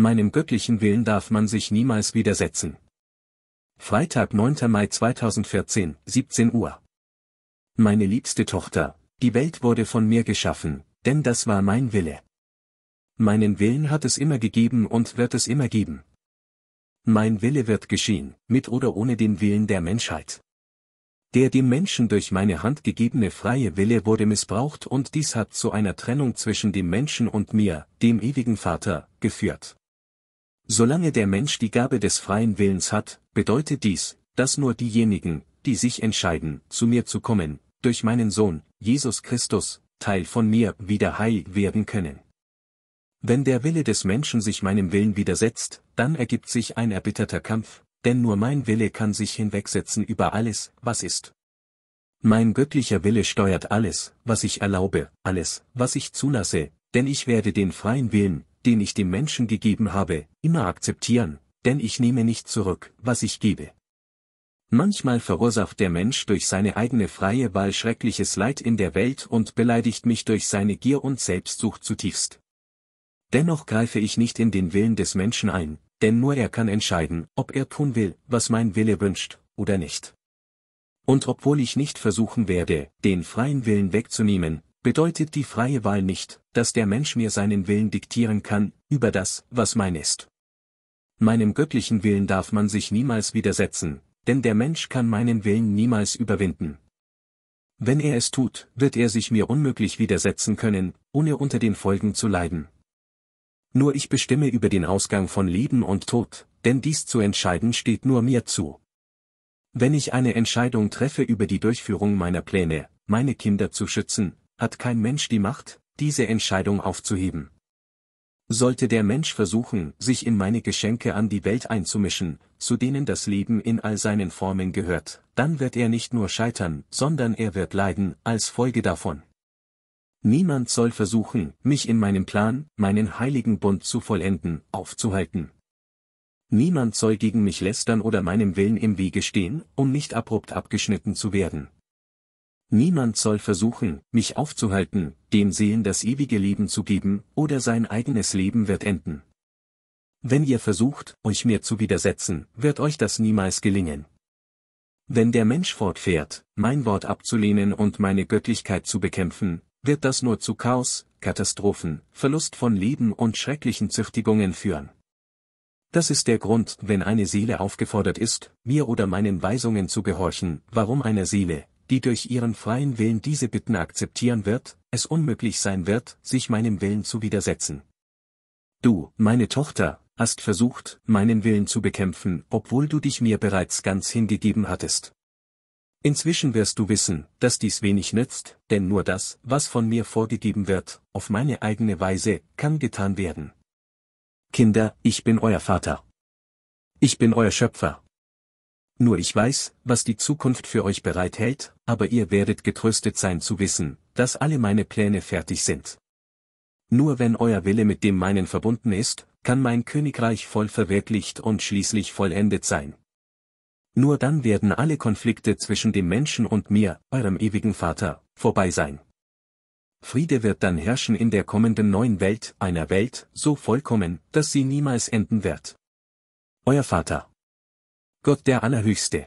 meinem göttlichen Willen darf man sich niemals widersetzen. Freitag 9. Mai 2014, 17 Uhr. Meine liebste Tochter, die Welt wurde von mir geschaffen, denn das war mein Wille. Meinen Willen hat es immer gegeben und wird es immer geben. Mein Wille wird geschehen, mit oder ohne den Willen der Menschheit. Der dem Menschen durch meine Hand gegebene freie Wille wurde missbraucht und dies hat zu einer Trennung zwischen dem Menschen und mir, dem ewigen Vater, geführt. Solange der Mensch die Gabe des freien Willens hat, bedeutet dies, dass nur diejenigen, die sich entscheiden, zu mir zu kommen, durch meinen Sohn, Jesus Christus, Teil von mir, wieder heil werden können. Wenn der Wille des Menschen sich meinem Willen widersetzt, dann ergibt sich ein erbitterter Kampf, denn nur mein Wille kann sich hinwegsetzen über alles, was ist. Mein göttlicher Wille steuert alles, was ich erlaube, alles, was ich zulasse, denn ich werde den freien Willen, den ich dem Menschen gegeben habe, immer akzeptieren, denn ich nehme nicht zurück, was ich gebe. Manchmal verursacht der Mensch durch seine eigene freie Wahl schreckliches Leid in der Welt und beleidigt mich durch seine Gier und Selbstsucht zutiefst. Dennoch greife ich nicht in den Willen des Menschen ein, denn nur er kann entscheiden, ob er tun will, was mein Wille wünscht, oder nicht. Und obwohl ich nicht versuchen werde, den freien Willen wegzunehmen, bedeutet die freie Wahl nicht, dass der Mensch mir seinen Willen diktieren kann, über das, was mein ist. Meinem göttlichen Willen darf man sich niemals widersetzen, denn der Mensch kann meinen Willen niemals überwinden. Wenn er es tut, wird er sich mir unmöglich widersetzen können, ohne unter den Folgen zu leiden. Nur ich bestimme über den Ausgang von Leben und Tod, denn dies zu entscheiden steht nur mir zu. Wenn ich eine Entscheidung treffe über die Durchführung meiner Pläne, meine Kinder zu schützen, hat kein Mensch die Macht, diese Entscheidung aufzuheben. Sollte der Mensch versuchen, sich in meine Geschenke an die Welt einzumischen, zu denen das Leben in all seinen Formen gehört, dann wird er nicht nur scheitern, sondern er wird leiden, als Folge davon. Niemand soll versuchen, mich in meinem Plan, meinen heiligen Bund zu vollenden, aufzuhalten. Niemand soll gegen mich lästern oder meinem Willen im Wege stehen, um nicht abrupt abgeschnitten zu werden. Niemand soll versuchen, mich aufzuhalten, dem Seelen das ewige Leben zu geben, oder sein eigenes Leben wird enden. Wenn ihr versucht, euch mir zu widersetzen, wird euch das niemals gelingen. Wenn der Mensch fortfährt, mein Wort abzulehnen und meine Göttlichkeit zu bekämpfen, wird das nur zu Chaos, Katastrophen, Verlust von Leben und schrecklichen Züchtigungen führen. Das ist der Grund, wenn eine Seele aufgefordert ist, mir oder meinen Weisungen zu gehorchen, warum einer Seele, die durch ihren freien Willen diese Bitten akzeptieren wird, es unmöglich sein wird, sich meinem Willen zu widersetzen. Du, meine Tochter, hast versucht, meinen Willen zu bekämpfen, obwohl du dich mir bereits ganz hingegeben hattest. Inzwischen wirst du wissen, dass dies wenig nützt, denn nur das, was von mir vorgegeben wird, auf meine eigene Weise, kann getan werden. Kinder, ich bin euer Vater. Ich bin euer Schöpfer. Nur ich weiß, was die Zukunft für euch bereithält, aber ihr werdet getröstet sein zu wissen, dass alle meine Pläne fertig sind. Nur wenn euer Wille mit dem meinen verbunden ist, kann mein Königreich voll verwirklicht und schließlich vollendet sein. Nur dann werden alle Konflikte zwischen dem Menschen und mir, eurem ewigen Vater, vorbei sein. Friede wird dann herrschen in der kommenden neuen Welt, einer Welt, so vollkommen, dass sie niemals enden wird. Euer Vater. Gott der Allerhöchste.